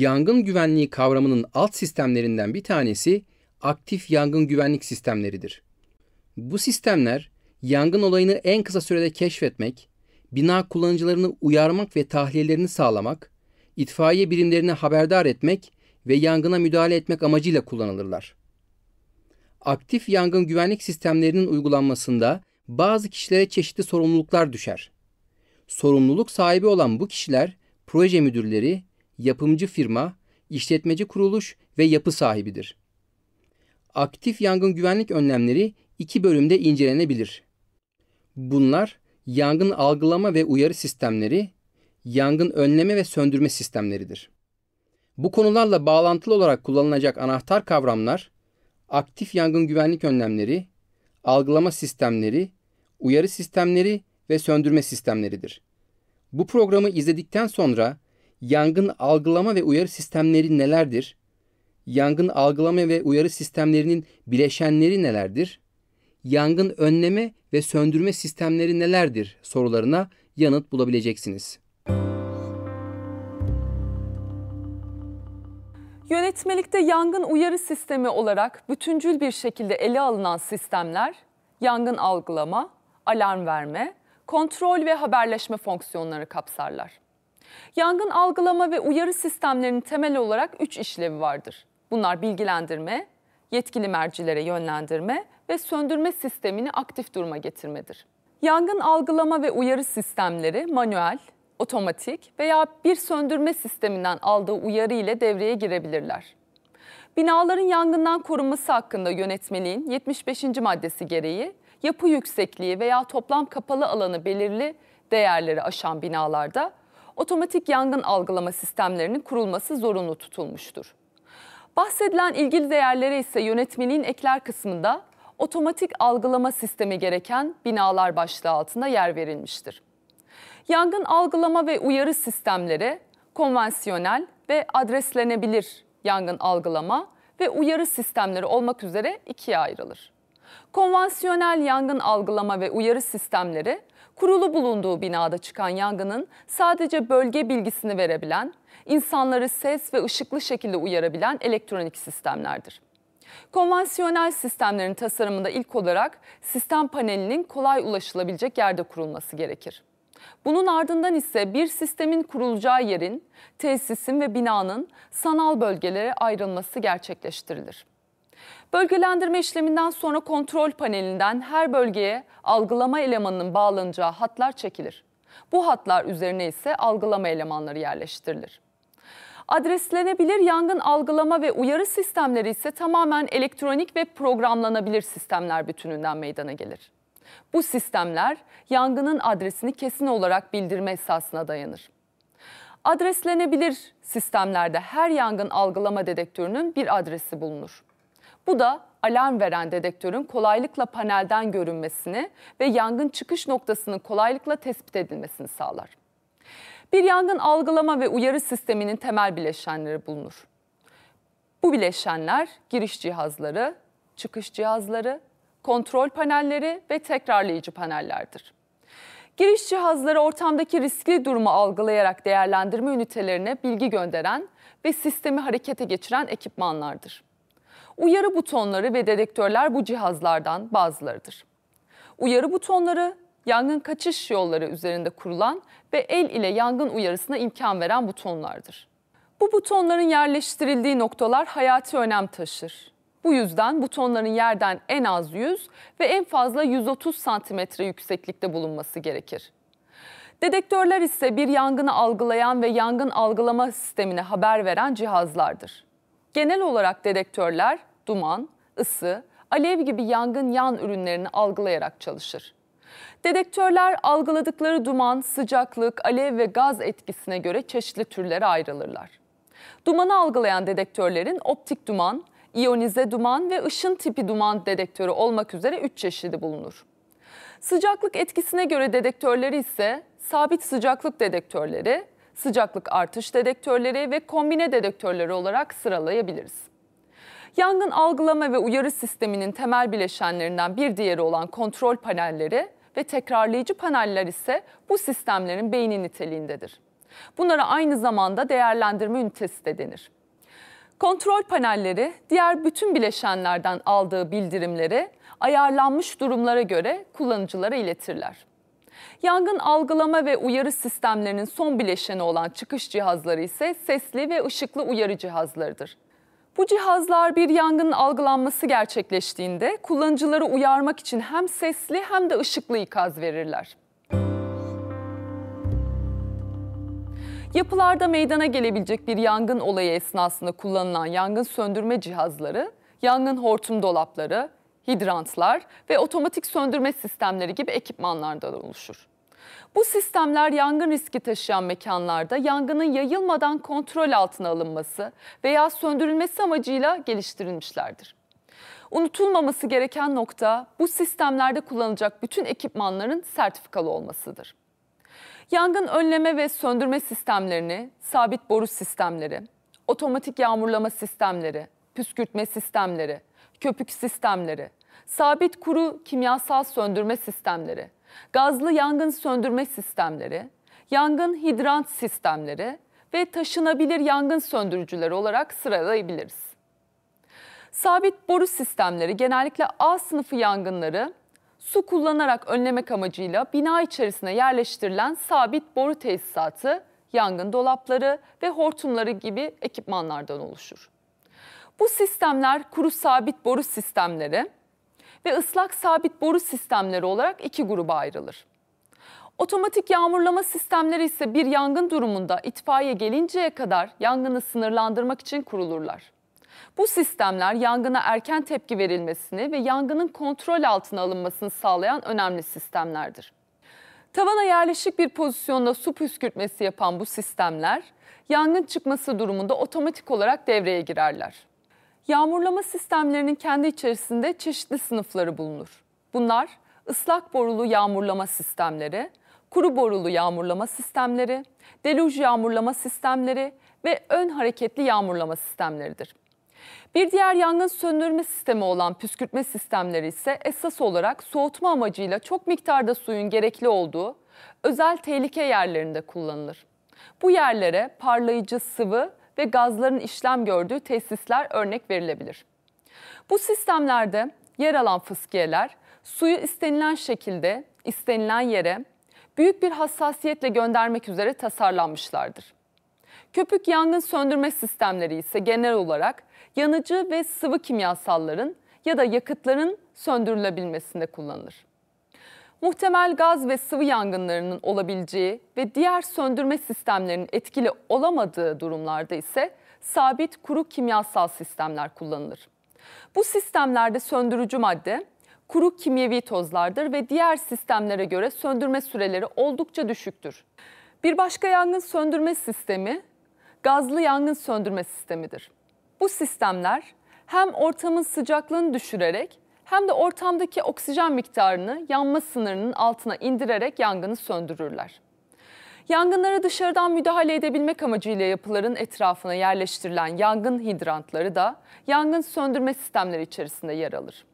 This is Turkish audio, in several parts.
yangın güvenliği kavramının alt sistemlerinden bir tanesi aktif yangın güvenlik sistemleridir. Bu sistemler yangın olayını en kısa sürede keşfetmek, bina kullanıcılarını uyarmak ve tahliyelerini sağlamak, itfaiye birimlerini haberdar etmek ve yangına müdahale etmek amacıyla kullanılırlar. Aktif yangın güvenlik sistemlerinin uygulanmasında bazı kişilere çeşitli sorumluluklar düşer. Sorumluluk sahibi olan bu kişiler proje müdürleri yapımcı firma, işletmeci kuruluş ve yapı sahibidir. Aktif yangın güvenlik önlemleri iki bölümde incelenebilir. Bunlar yangın algılama ve uyarı sistemleri, yangın önleme ve söndürme sistemleridir. Bu konularla bağlantılı olarak kullanılacak anahtar kavramlar aktif yangın güvenlik önlemleri, algılama sistemleri, uyarı sistemleri ve söndürme sistemleridir. Bu programı izledikten sonra Yangın algılama ve uyarı sistemleri nelerdir? Yangın algılama ve uyarı sistemlerinin bileşenleri nelerdir? Yangın önleme ve söndürme sistemleri nelerdir sorularına yanıt bulabileceksiniz. Yönetmelikte yangın uyarı sistemi olarak bütüncül bir şekilde ele alınan sistemler yangın algılama, alarm verme, kontrol ve haberleşme fonksiyonları kapsarlar. Yangın algılama ve uyarı sistemlerinin temel olarak 3 işlevi vardır. Bunlar bilgilendirme, yetkili mercilere yönlendirme ve söndürme sistemini aktif duruma getirmedir. Yangın algılama ve uyarı sistemleri manuel, otomatik veya bir söndürme sisteminden aldığı uyarı ile devreye girebilirler. Binaların yangından korunması hakkında yönetmeliğin 75. maddesi gereği yapı yüksekliği veya toplam kapalı alanı belirli değerleri aşan binalarda otomatik yangın algılama sistemlerinin kurulması zorunlu tutulmuştur. Bahsedilen ilgili değerlere ise yönetmeliğin ekler kısmında otomatik algılama sistemi gereken binalar başlığı altında yer verilmiştir. Yangın algılama ve uyarı sistemleri konvansiyonel ve adreslenebilir yangın algılama ve uyarı sistemleri olmak üzere ikiye ayrılır. Konvansiyonel yangın algılama ve uyarı sistemleri kurulu bulunduğu binada çıkan yangının sadece bölge bilgisini verebilen, insanları ses ve ışıklı şekilde uyarabilen elektronik sistemlerdir. Konvansiyonel sistemlerin tasarımında ilk olarak sistem panelinin kolay ulaşılabilecek yerde kurulması gerekir. Bunun ardından ise bir sistemin kurulacağı yerin, tesisin ve binanın sanal bölgelere ayrılması gerçekleştirilir. Bölgelendirme işleminden sonra kontrol panelinden her bölgeye algılama elemanının bağlanacağı hatlar çekilir. Bu hatlar üzerine ise algılama elemanları yerleştirilir. Adreslenebilir yangın algılama ve uyarı sistemleri ise tamamen elektronik ve programlanabilir sistemler bütününden meydana gelir. Bu sistemler yangının adresini kesin olarak bildirme esasına dayanır. Adreslenebilir sistemlerde her yangın algılama dedektörünün bir adresi bulunur. Bu da alarm veren dedektörün kolaylıkla panelden görünmesini ve yangın çıkış noktasının kolaylıkla tespit edilmesini sağlar. Bir yangın algılama ve uyarı sisteminin temel bileşenleri bulunur. Bu bileşenler giriş cihazları, çıkış cihazları, kontrol panelleri ve tekrarlayıcı panellerdir. Giriş cihazları ortamdaki riskli durumu algılayarak değerlendirme ünitelerine bilgi gönderen ve sistemi harekete geçiren ekipmanlardır. Uyarı butonları ve dedektörler bu cihazlardan bazılarıdır. Uyarı butonları yangın kaçış yolları üzerinde kurulan ve el ile yangın uyarısına imkan veren butonlardır. Bu butonların yerleştirildiği noktalar hayati önem taşır. Bu yüzden butonların yerden en az 100 ve en fazla 130 santimetre yükseklikte bulunması gerekir. Dedektörler ise bir yangını algılayan ve yangın algılama sistemine haber veren cihazlardır. Genel olarak dedektörler duman, ısı, alev gibi yangın yan ürünlerini algılayarak çalışır. Dedektörler algıladıkları duman, sıcaklık, alev ve gaz etkisine göre çeşitli türlere ayrılırlar. Dumanı algılayan dedektörlerin optik duman, iyonize duman ve ışın tipi duman dedektörü olmak üzere 3 çeşidi bulunur. Sıcaklık etkisine göre dedektörleri ise sabit sıcaklık dedektörleri, sıcaklık artış dedektörleri ve kombine dedektörleri olarak sıralayabiliriz. Yangın algılama ve uyarı sisteminin temel bileşenlerinden bir diğeri olan kontrol panelleri ve tekrarlayıcı paneller ise bu sistemlerin beyni niteliğindedir. Bunlara aynı zamanda değerlendirme ünitesi de denir. Kontrol panelleri diğer bütün bileşenlerden aldığı bildirimleri ayarlanmış durumlara göre kullanıcılara iletirler. Yangın algılama ve uyarı sistemlerinin son bileşeni olan çıkış cihazları ise sesli ve ışıklı uyarı cihazlarıdır. Bu cihazlar bir yangının algılanması gerçekleştiğinde kullanıcıları uyarmak için hem sesli hem de ışıklı ikaz verirler. Yapılarda meydana gelebilecek bir yangın olayı esnasında kullanılan yangın söndürme cihazları, yangın hortum dolapları, hidrantlar ve otomatik söndürme sistemleri gibi ekipmanlardan oluşur. Bu sistemler yangın riski taşıyan mekanlarda yangının yayılmadan kontrol altına alınması veya söndürülmesi amacıyla geliştirilmişlerdir. Unutulmaması gereken nokta bu sistemlerde kullanılacak bütün ekipmanların sertifikalı olmasıdır. Yangın önleme ve söndürme sistemlerini, sabit boru sistemleri, otomatik yağmurlama sistemleri, püskürtme sistemleri, köpük sistemleri, sabit kuru kimyasal söndürme sistemleri, gazlı yangın söndürme sistemleri, yangın hidrant sistemleri ve taşınabilir yangın söndürücüleri olarak sıralayabiliriz. Sabit boru sistemleri genellikle A sınıfı yangınları su kullanarak önlemek amacıyla bina içerisine yerleştirilen sabit boru tesisatı, yangın dolapları ve hortumları gibi ekipmanlardan oluşur. Bu sistemler kuru sabit boru sistemleri, ve ıslak sabit boru sistemleri olarak iki gruba ayrılır. Otomatik yağmurlama sistemleri ise bir yangın durumunda itfaiye gelinceye kadar yangını sınırlandırmak için kurulurlar. Bu sistemler yangına erken tepki verilmesini ve yangının kontrol altına alınmasını sağlayan önemli sistemlerdir. Tavana yerleşik bir pozisyonda su püskürtmesi yapan bu sistemler yangın çıkması durumunda otomatik olarak devreye girerler. Yağmurlama sistemlerinin kendi içerisinde çeşitli sınıfları bulunur. Bunlar ıslak borulu yağmurlama sistemleri, kuru borulu yağmurlama sistemleri, deluj yağmurlama sistemleri ve ön hareketli yağmurlama sistemleridir. Bir diğer yangın söndürme sistemi olan püskürtme sistemleri ise esas olarak soğutma amacıyla çok miktarda suyun gerekli olduğu özel tehlike yerlerinde kullanılır. Bu yerlere parlayıcı sıvı ve gazların işlem gördüğü tesisler örnek verilebilir. Bu sistemlerde yer alan fıskiyeler suyu istenilen şekilde, istenilen yere büyük bir hassasiyetle göndermek üzere tasarlanmışlardır. Köpük yangın söndürme sistemleri ise genel olarak yanıcı ve sıvı kimyasalların ya da yakıtların söndürülebilmesinde kullanılır muhtemel gaz ve sıvı yangınlarının olabileceği ve diğer söndürme sistemlerinin etkili olamadığı durumlarda ise sabit kuru kimyasal sistemler kullanılır. Bu sistemlerde söndürücü madde kuru kimyevi tozlardır ve diğer sistemlere göre söndürme süreleri oldukça düşüktür. Bir başka yangın söndürme sistemi gazlı yangın söndürme sistemidir. Bu sistemler hem ortamın sıcaklığını düşürerek hem de ortamdaki oksijen miktarını yanma sınırının altına indirerek yangını söndürürler. Yangınlara dışarıdan müdahale edebilmek amacıyla yapıların etrafına yerleştirilen yangın hidrantları da yangın söndürme sistemleri içerisinde yer alır.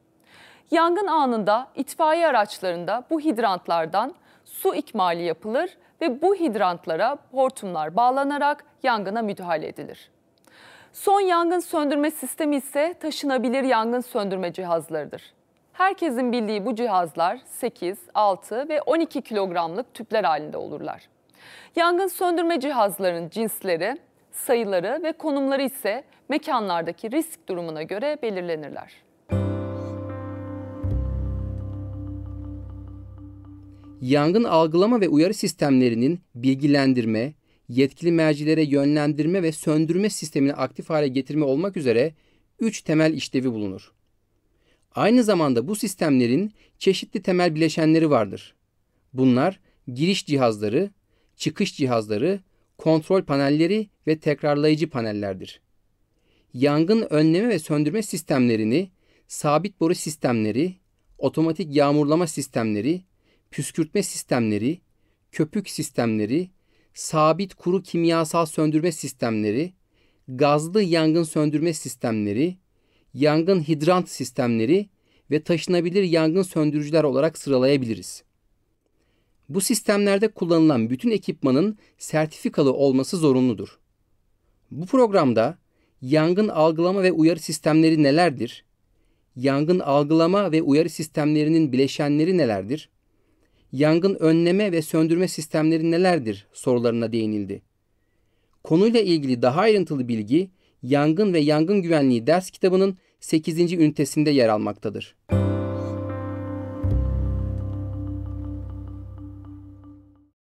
Yangın anında itfaiye araçlarında bu hidrantlardan su ikmali yapılır ve bu hidrantlara hortumlar bağlanarak yangına müdahale edilir. Son yangın söndürme sistemi ise taşınabilir yangın söndürme cihazlarıdır. Herkesin bildiği bu cihazlar 8, 6 ve 12 kilogramlık tüpler halinde olurlar. Yangın söndürme cihazlarının cinsleri, sayıları ve konumları ise mekanlardaki risk durumuna göre belirlenirler. Yangın algılama ve uyarı sistemlerinin bilgilendirme, yetkili mercilere yönlendirme ve söndürme sistemini aktif hale getirme olmak üzere üç temel işlevi bulunur. Aynı zamanda bu sistemlerin çeşitli temel bileşenleri vardır. Bunlar giriş cihazları, çıkış cihazları, kontrol panelleri ve tekrarlayıcı panellerdir. Yangın önleme ve söndürme sistemlerini, sabit boru sistemleri, otomatik yağmurlama sistemleri, püskürtme sistemleri, köpük sistemleri, sabit kuru kimyasal söndürme sistemleri, gazlı yangın söndürme sistemleri, yangın hidrant sistemleri ve taşınabilir yangın söndürücüler olarak sıralayabiliriz. Bu sistemlerde kullanılan bütün ekipmanın sertifikalı olması zorunludur. Bu programda yangın algılama ve uyarı sistemleri nelerdir? Yangın algılama ve uyarı sistemlerinin bileşenleri nelerdir? yangın önleme ve söndürme sistemleri nelerdir sorularına değinildi. Konuyla ilgili daha ayrıntılı bilgi yangın ve yangın güvenliği ders kitabının 8. ünitesinde yer almaktadır. Müzik